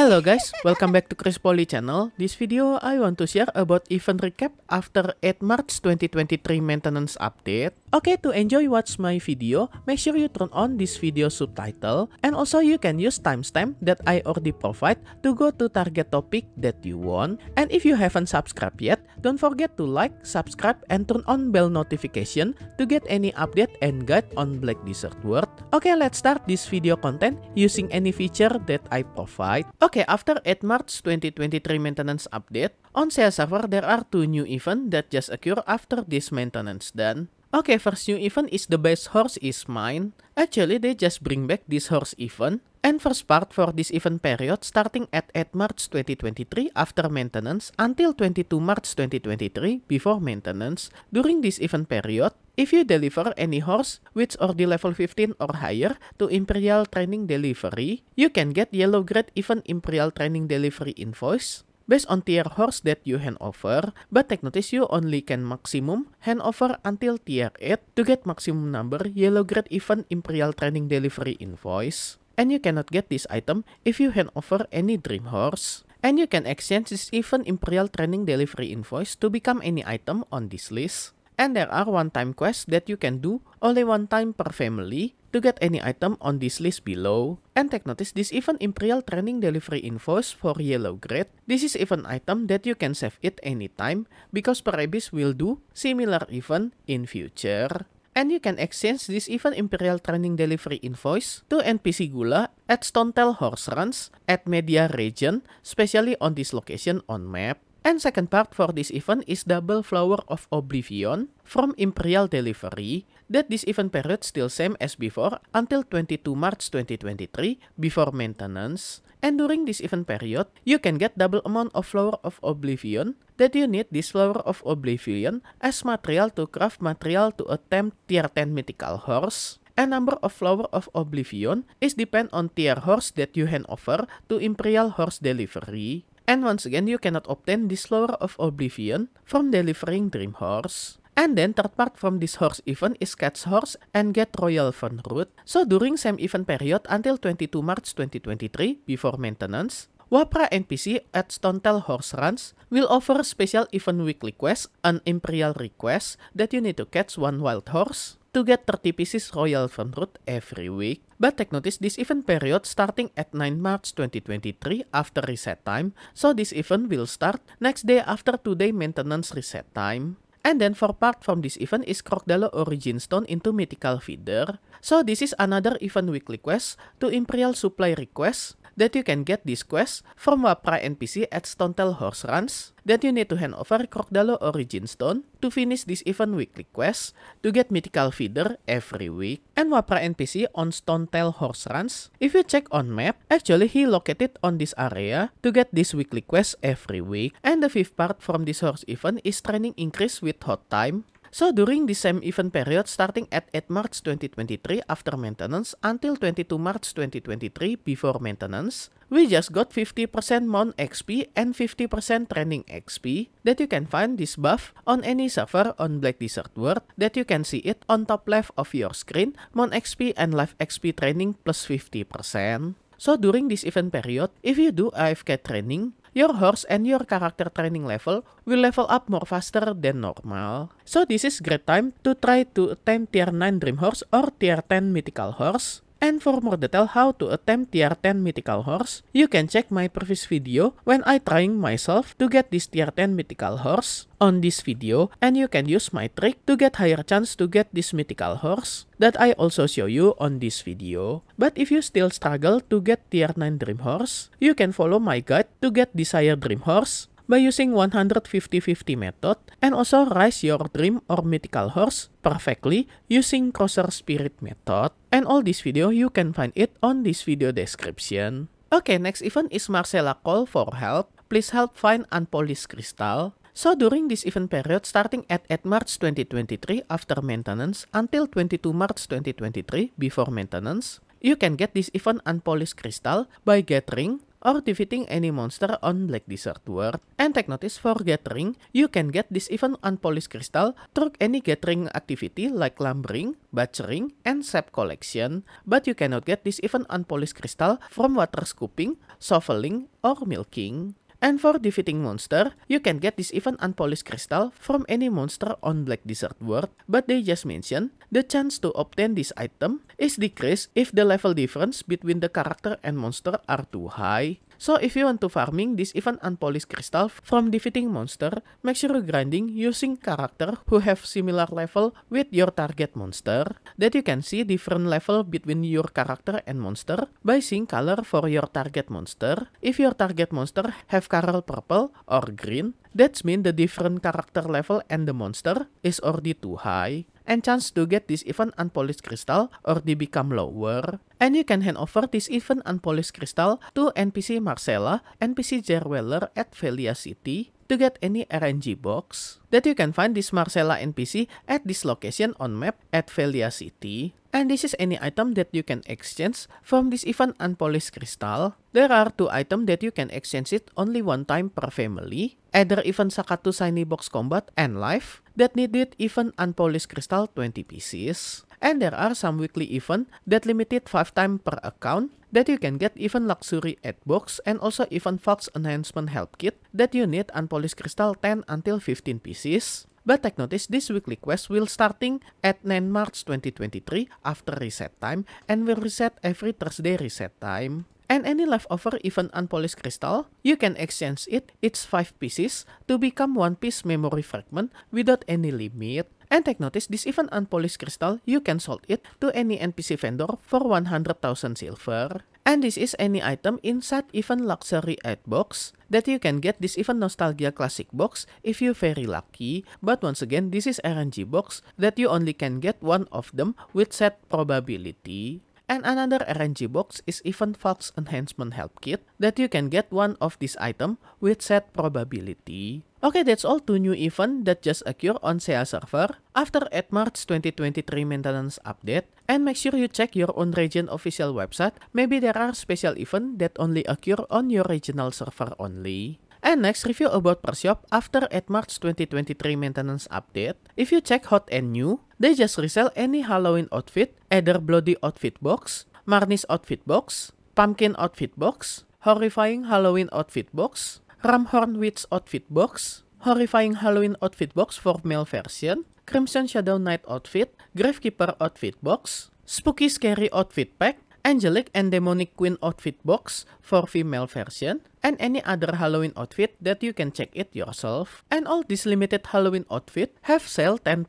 Hello guys, welcome back to Chris Poli channel. This video I want to share about event recap after 8 March 2023 maintenance update. Okay, to enjoy watch my video, make sure you turn on this video subtitle and also you can use timestamp that I already provide to go to target topic that you want. And if you haven't subscribed yet, don't forget to like, subscribe and turn on bell notification to get any update and guide on Black Desert World. Okay, let's start this video content using any feature that I provide. Okay, Okay, after 8 March 2023 maintenance update, on Sail server there are two new events that just occur after this maintenance done. Okay, first new event is the best horse is mine. Actually, they just bring back this horse event. And first part for this event period starting at 8 March 2023 after maintenance until 22 March 2023 before maintenance. During this event period, if you deliver any horse which or the level 15 or higher to Imperial Training Delivery, you can get yellow grade Even Imperial Training Delivery invoice based on tier horse that you hand over, but take notice you only can maximum hand over until tier 8 to get maximum number yellow grade Even Imperial Training Delivery invoice. And you cannot get this item if you hand over any dream horse. And you can exchange this Even Imperial Training Delivery invoice to become any item on this list and there are one-time quests that you can do only one time per family to get any item on this list below. And take notice this even Imperial Training Delivery Infos for Yellow Grade. This is even item that you can save it anytime because Parabis will do similar event in future. And you can exchange this even Imperial Training Delivery Invoice to NPC Gula at Stontel Horse Runs at Media Region, especially on this location on map. And second part for this event is Double Flower of Oblivion from Imperial Delivery that this event period still same as before until 22 March 2023 before maintenance. And during this event period, you can get double amount of Flower of Oblivion that you need this Flower of Oblivion as material to craft material to attempt tier 10 mythical horse a number of flower of oblivion is depend on tier horse that you hand over to imperial horse delivery and once again, you cannot obtain this Slower of Oblivion from delivering Dream Horse. And then third part from this horse event is catch horse and get royal fun root. So during same event period until 22 March 2023, before maintenance, Wapra NPC at Stontel Horse Runs will offer special event weekly quest, an imperial request that you need to catch one wild horse, to get 30 pieces royal from root every week. But take notice this event period starting at 9 March 2023 after reset time, so this event will start next day after 2 maintenance reset time. And then for part from this event is Crocodile Origin Stone into Mythical Feeder. So this is another event weekly quest to Imperial Supply request that you can get this quest from Wapra NPC at Stontel Horse Runs that you need to hand over Crocodilo Origin Stone to finish this event weekly quest to get Mythical Feeder every week and Wapra NPC on Stonetail Horse Runs. If you check on map, actually he located on this area to get this weekly quest every week and the fifth part from this horse event is training increase with hot time so during the same event period starting at 8 March 2023 after maintenance until 22 March 2023 before maintenance, we just got 50% mount XP and 50% training XP that you can find this buff on any server on Black Desert World that you can see it on top left of your screen, mount XP and life XP training plus 50%. So during this event period, if you do AFK training, your horse and your character training level will level up more faster than normal. So this is great time to try to attain tier 9 dream horse or tier 10 mythical horse and for more detail how to attempt tier 10 mythical horse, you can check my previous video when I trying myself to get this tier 10 mythical horse on this video and you can use my trick to get higher chance to get this mythical horse that I also show you on this video. But if you still struggle to get tier 9 dream horse, you can follow my guide to get desired dream horse by using 150-50 method and also rise your dream or mythical horse perfectly using crosser spirit method. And all this video, you can find it on this video description. Okay, next event is Marcella call for help. Please help find unpolished crystal. So during this event period starting at 8 March 2023 after maintenance until 22 March 2023 before maintenance, you can get this event unpolished crystal by gathering or defeating any monster on Black Desert World. And take notice for gathering, you can get this even on Police Crystal through any gathering activity like lumbering, butchering, and sap collection, but you cannot get this even on Police Crystal from water scooping, shoveling, or milking. And for defeating monster, you can get this even unpolished crystal from any monster on Black Desert World, but they just mentioned the chance to obtain this item is decreased if the level difference between the character and monster are too high, so if you want to farming this even unpolished crystal from defeating monster, make sure you grinding using character who have similar level with your target monster, that you can see different level between your character and monster by seeing color for your target monster. If your target monster have color purple or green, that's mean the different character level and the monster is already too high. and chance to get this even unpolished crystal or they become lower. And you can hand over this even unpolished crystal to NPC Marcella, NPC Jerweller at Velia City to get any RNG box that you can find this Marcella NPC at this location on map at Velia City. And this is any item that you can exchange from this event unpolished crystal. There are two items that you can exchange it only one time per family. Either even Sakatu Shiny Box Combat and Life that needed even unpolished crystal 20 pieces. And there are some weekly event that limited 5 times per account that you can get even luxury ad box and also even Fox enhancement help kit that you need unpolished crystal 10 until 15 pieces. But take notice this weekly quest will starting at 9 March 2023 after reset time and will reset every Thursday reset time. And any leftover even unpolished crystal, you can exchange it, its 5 pieces, to become 1 piece memory fragment without any limit. And take notice, this even unpolished crystal, you can sold it to any NPC vendor for 100,000 silver. And this is any item inside Even Luxury Ad box that you can get this Even Nostalgia Classic box if you very lucky. But once again, this is RNG box that you only can get one of them with set probability. And another RNG box is Event Fox Enhancement Help Kit that you can get one of this item with set probability. Okay, that's all two new event that just occur on SEA server after 8 March 2023 maintenance update and make sure you check your own region official website. Maybe there are special event that only occur on your regional server only. And next review about Pershop after 8 March 2023 maintenance update. If you check hot and new, They just resell any Halloween outfit, either Bloody Outfit Box, Marnie's Outfit Box, Pumpkin Outfit Box, Horrifying Halloween Outfit Box, Ramhorn Witch Outfit Box, Horrifying Halloween Outfit Box for male version, Crimson Shadow Knight Outfit, Gravekeeper Outfit Box, Spooky Scary Outfit Pack, angelic and demonic queen outfit box for female version, and any other Halloween outfit that you can check it yourself. And all these limited Halloween outfit have sale 10%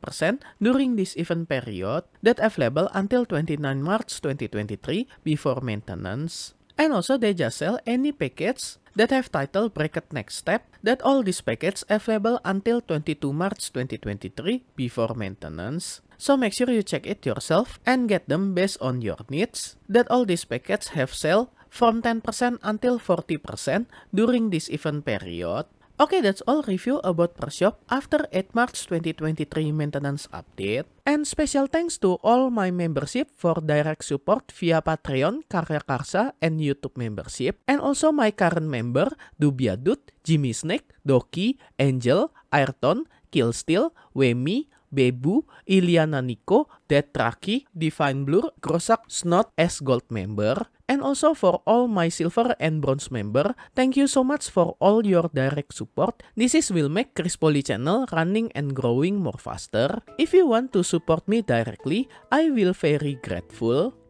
during this event period that available until 29 March 2023 before maintenance. And also they just sell any packets that have title bracket next step that all these packets available until 22 March 2023 before maintenance. So make sure you check it yourself and get them based on your needs that all these packets have sale from 10% until 40% during this event period. Okay, that's all review about Pershop after 8 March 2023 maintenance update. And special thanks to all my membership for direct support via Patreon, Karya Karsa, and YouTube membership. And also my current member, Dubia Dut, Jimmy Snake, Doki, Angel, Ayrton, Killsteel, Wemi, Bebu, Iliana Nico, Dead Traki, Divine Blur, Grosak, Snot, S Gold member, and also for all my silver and bronze member, thank you so much for all your direct support. This is will make Chris Poly channel running and growing more faster. If you want to support me directly, I will very grateful.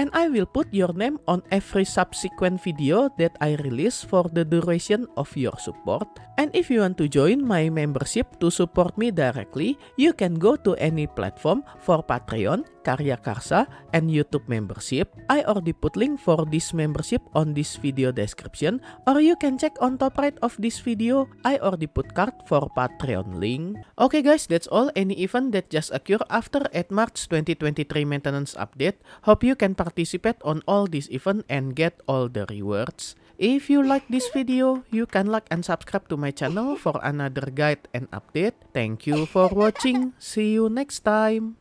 and I will put your name on every subsequent video that I release for the duration of your support. And if you want to join my membership to support me directly, you can go to any platform for Patreon, Karya Karsa, and YouTube membership. I already put link for this membership on this video description or you can check on top right of this video. I already put card for Patreon link. Okay guys, that's all. Any event that just occurred after 8 March 2023 maintenance update. Hope you can participate participate on all this event and get all the rewards. If you like this video, you can like and subscribe to my channel for another guide and update. Thank you for watching. See you next time.